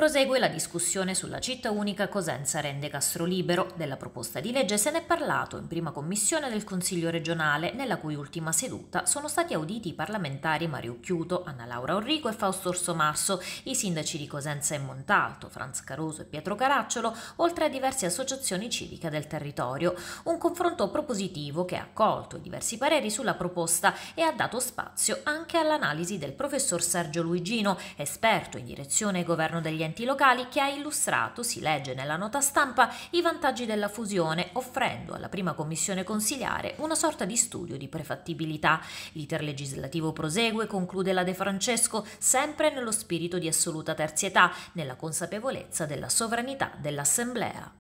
Prosegue la discussione sulla città unica Cosenza rende Castro libero. Della proposta di legge se ne è parlato in prima commissione del Consiglio regionale, nella cui ultima seduta sono stati auditi i parlamentari Mario Chiuto, Anna Laura Orrico e Fausto Orso i sindaci di Cosenza e Montalto, Franz Caruso e Pietro Caracciolo, oltre a diverse associazioni civiche del territorio. Un confronto propositivo che ha accolto i diversi pareri sulla proposta e ha dato spazio anche all'analisi del professor Sergio Luigino, esperto in direzione e governo degli enti enti locali che ha illustrato, si legge nella nota stampa, i vantaggi della fusione, offrendo alla prima commissione consiliare una sorta di studio di prefattibilità. L'iter legislativo prosegue, conclude la De Francesco, sempre nello spirito di assoluta terzietà, nella consapevolezza della sovranità dell'Assemblea.